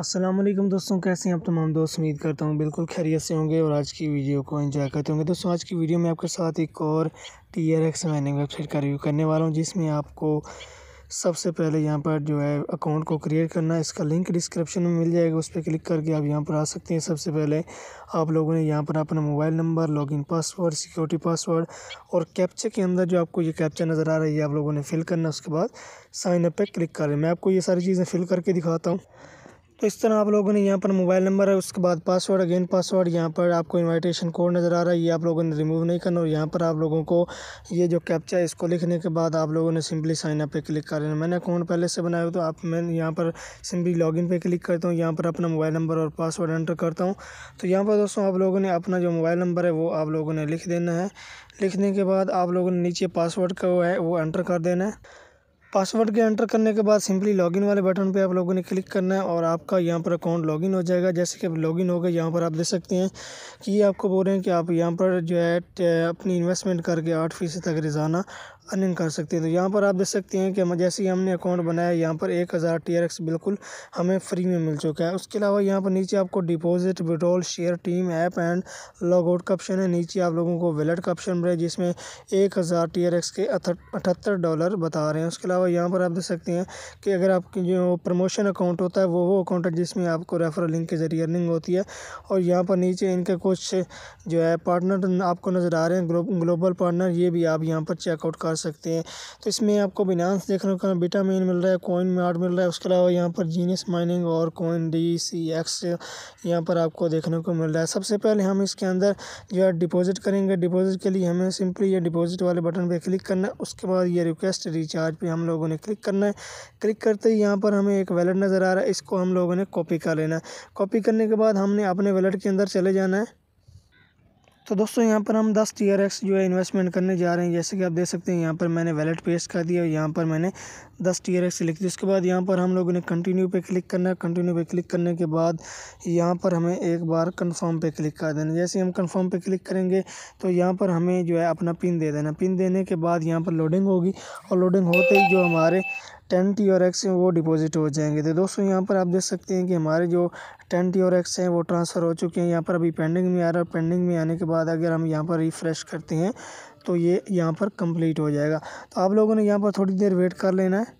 अस्सलाम वालेकुम दोस्तों कैसे हैं आप तमाम दोस्त उम्मीद करता हूँ बिल्कुल खैरियत से होंगे और आज की वीडियो को एंजॉय करते होंगे दोस्तों आज की वीडियो में आपके साथ एक और T R X mining website का रिव्यू करने वाला हूँ जिसमें आपको सबसे पहले यहाँ पर जो है अकाउंट को क्रिएट करना है इसका लिंक डिस्क्रिप्शन में मिल जाएगा उस पर क्लिक करके आप यहाँ पर आ सकते हैं सबसे पहले आप लोगों ने यहाँ पर अपना mobile number login password security password और कैप्चे के अंदर जो आपको ये कैप्चा नज़र आ रहा है आप लोगों ने फिल करना उसके बाद साइनअप पर क्लिक करें मैं आपको ये सारी चीज़ें फिल करके दिखाता हूँ तो इस तरह आप लोगों ने यहाँ पर मोबाइल नंबर है उसके बाद पासवर्ड अगेन पासवर्ड यहाँ पर आपको इनविटेशन कोड नज़र आ रहा है ये आप लोगों ने रिमूव नहीं करना और यहाँ पर आप लोगों को ये जो कैप्चा है इसको लिखने के बाद आप लोगों ने सिंपली साइन अप पे क्लिक कर लेना मैंने अकाउंट पहले से बनाया हुआ तो आप मैं यहाँ पर सिंपली इन पर क्लिक करता हूँ यहाँ पर अपना मोबाइल नंबर और पासवर्ड एंटर करता हूँ तो यहाँ पर दोस्तों आप लोगों ने अपना जो मोबाइल नंबर है वो आप लोगों ने लिख देना है लिखने के बाद आप लोगों ने नीचे पासवर्ड का वो है वो एंटर कर देना है पासवर्ड के एंटर करने के बाद सिंपली लॉगिन वाले बटन पे आप लोगों ने क्लिक करना है और आपका यहाँ पर अकाउंट लॉगिन हो जाएगा जैसे कि अब लॉगिन हो गए यहाँ पर आप देख सकते हैं कि ये आपको बोल रहे हैं कि आप यहाँ पर जो है अपनी इन्वेस्टमेंट करके आठ फीसद तक रोज़ाना अर्निंग कर सकते हैं तो यहाँ पर आप देख सकते हैं कि हम जैसे ही हमने अकाउंट बनाया यहाँ पर एक हज़ार टी आर एक्स बिल्कुल हमें फ्री में मिल चुका है उसके अलावा यहाँ पर नीचे आपको deposit withdrawal share team app and log out का ऑप्शन है नीचे आप लोगों को वैलेट का ऑप्शन मिला जिसमें एक हज़ार टी आर एक्स के अठहत्तर डॉलर बता रहे हैं उसके अलावा यहाँ पर आप देख सकते हैं कि अगर आपकी जो प्रमोशन अकाउंट होता है वो वो अकाउंट है जिसमें आपको रेफरल लिंक के ज़रिए अर्निंग होती है और यहाँ पर नीचे इनके कुछ जो है पार्टनर आपको नज़र आ रहे हैं ग्लोबल पार्टनर ये भी आप यहाँ पर चेकआउट कर कर सकते हैं तो इसमें आपको बिनांस देखने रहे हो मेन मिल रहा है कोइन मार्ट मिल रहा है उसके अलावा यहाँ पर जीनिस माइनिंग और कोइन डी सी एक्स यहाँ पर आपको देखने को मिल रहा है सबसे पहले हम इसके अंदर जो है डिपोजिट करेंगे डिपोजिट के लिए हमें सिंपली ये डिपोजिट वाले बटन पर क्लिक करना है उसके बाद ये रिक्वेस्ट रिचार्ज पर हम लोगों ने क्लिक करना है क्लिक करते ही यहाँ पर हमें एक वैलेट नज़र आ रहा है इसको हम लोगों ने कॉपी कर लेना है कॉपी करने के बाद हमने अपने वैलेट के अंदर चले जाना है तो दोस्तों यहाँ पर हम 10 टी आर एक्स जो है इन्वेस्टमेंट करने जा रहे हैं जैसे कि आप देख सकते हैं यहाँ पर मैंने वैलेट पेस्ट कर दिया और यहाँ पर मैंने 10 टी आर एक्स लिख दी उसके बाद यहाँ पर हम लोगों ने कंटिन्यू पे क्लिक करना है कंटिन्यू पे क्लिक करने के बाद यहाँ पर हमें एक बार कंफर्म पे क्लिक कर देना जैसे हम कन्फर्म पे क्लिक करेंगे तो यहाँ पर हमें जो है अपना पिन दे देना पिन देने के बाद यहाँ पर लोडिंग होगी और लोडिंग होते ही जो हमारे टेन टी और एक्स हैं वो डिपॉजिट हो जाएंगे तो दोस्तों यहाँ पर आप देख सकते हैं कि हमारे जो टेन टी और एक्स हैं वो ट्रांसफ़र हो चुके हैं यहाँ पर अभी पेंडिंग में आ रहा है पेंडिंग में आने के बाद अगर हम यहाँ पर रिफ़्रेश करते हैं तो ये यहाँ पर कंप्लीट हो जाएगा तो आप लोगों ने यहाँ पर थोड़ी देर वेट कर लेना है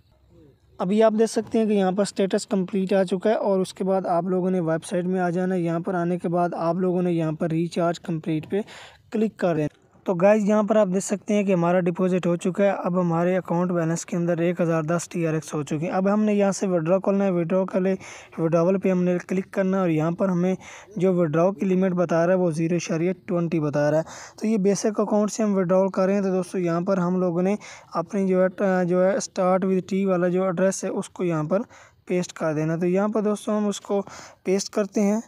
अभी आप देख सकते हैं कि यहाँ पर स्टेटस कंप्लीट आ चुका है और उसके बाद आप लोगों ने वेबसाइट में आ जाना है यहाँ पर आने के बाद आप लोगों ने यहाँ पर रिचार्ज कंप्लीट पे क्लिक कर देना तो गाइज यहाँ पर आप देख सकते हैं कि हमारा डिपॉजिट हो चुका है अब हमारे अकाउंट बैलेंस के अंदर एक हज़ार दस टी आर एक्स हो चुके हैं अब हमने यहाँ से विड्रॉ करना है विड्रॉ कर ले विड्रावल पे हमने क्लिक करना है और यहाँ पर हमें जो विड्रॉ की लिमिट बता रहा है वो जीरो शरीय ट्वेंटी बता रहा है तो ये बेसिक अकाउंट से हम विड्रॉल करें तो दोस्तों यहाँ पर हम लोगों ने अपनी जो है जो है स्टार्ट विद टी वाला जो एड्रेस है उसको यहाँ पर पेस्ट कर देना तो यहाँ पर दोस्तों हम उसको पेस्ट करते हैं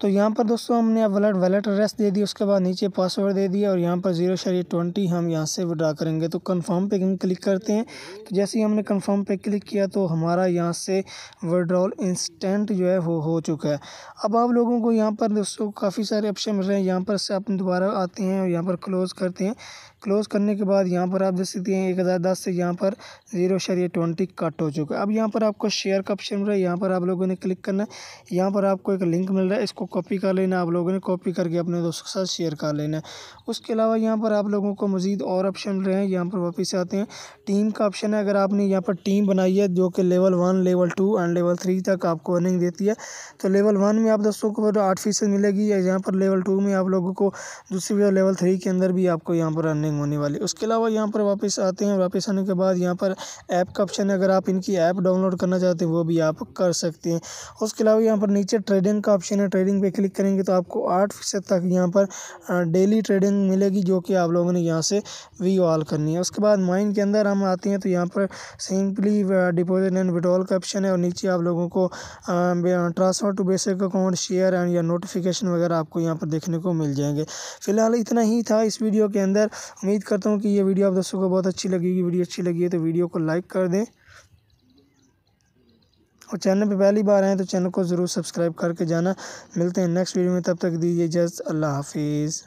तो यहाँ पर दोस्तों हमने अब वलेट वैलेट एड्रेस दे दी उसके बाद नीचे पासवर्ड दे दिया और यहाँ पर जीरो शरीर ट्वेंटी हम यहाँ से विड्रा करेंगे तो कंफर्म पे हम क्लिक करते हैं तो जैसे ही हमने कंफर्म पे क्लिक किया तो हमारा यहाँ से विड्रॉल इंस्टेंट जो है वो हो चुका है अब आप लोगों को यहाँ पर दोस्तों काफ़ी सारे ऑप्शन मिल रहे हैं यहाँ पर से आप दोबारा आते हैं और यहाँ पर क्लोज़ करते हैं क्लोज़ करने के बाद यहाँ पर आप देख सकते हैं एक हज़ार दस से यहाँ पर जीरो शरीय ट्वेंटी कट हो चुका है अब यहाँ पर आपको शेयर का ऑप्शन मिल रहा है यहाँ पर आप लोगों ने क्लिक करना है यहाँ पर आपको एक लिंक मिल रहा है इसको कॉपी कर लेना आप लोगों ने कॉपी करके अपने दोस्तों के साथ शेयर कर लेना है उसके अलावा यहाँ पर आप लोगों को मज़ीद और ऑप्शन मिल रहे हैं यहाँ पर वापस आते हैं टीम का ऑप्शन है अगर आपने यहाँ पर टीम बनाई है जो कि level one level two and level three तक आपको अर्निंग देती है तो लेवल वन में आप दोस्तों को आठ फीसद मिलेगी या यहाँ पर लेवल टू में आप लोगों को दूसरी लेवल थ्री के अंदर भी आपको यहाँ पर अर्निंग ख़त्म होने वाली उसके अलावा यहाँ पर वापस आते हैं वापस आने के बाद यहाँ पर ऐप का ऑप्शन है अगर आप इनकी ऐप डाउनलोड करना चाहते हैं वो भी आप कर सकते हैं उसके अलावा यहाँ पर नीचे ट्रेडिंग का ऑप्शन है ट्रेडिंग पर क्लिक करेंगे तो आपको आठ फीसद तक यहाँ पर डेली ट्रेडिंग मिलेगी जो कि आप लोगों ने यहाँ से वी ऑल करनी है उसके बाद माइन के अंदर हम आते हैं तो यहाँ पर सिंपली डिपोजिट एंड विड्रॉल का ऑप्शन है और नीचे आप लोगों को transfer to basic account share and या नोटिफिकेशन वगैरह आपको यहाँ पर देखने को मिल जाएंगे फिलहाल इतना ही था इस वीडियो के अंदर उम्मीद करता हूँ कि ये वीडियो आप दोस्तों को बहुत अच्छी लगेगी वीडियो अच्छी लगी है तो वीडियो को लाइक कर दें और चैनल पे पहली बार आएँ तो चैनल को ज़रूर सब्सक्राइब करके जाना मिलते हैं नेक्स्ट वीडियो में तब तक दीजिए जस्ट अल्लाह हाफिज़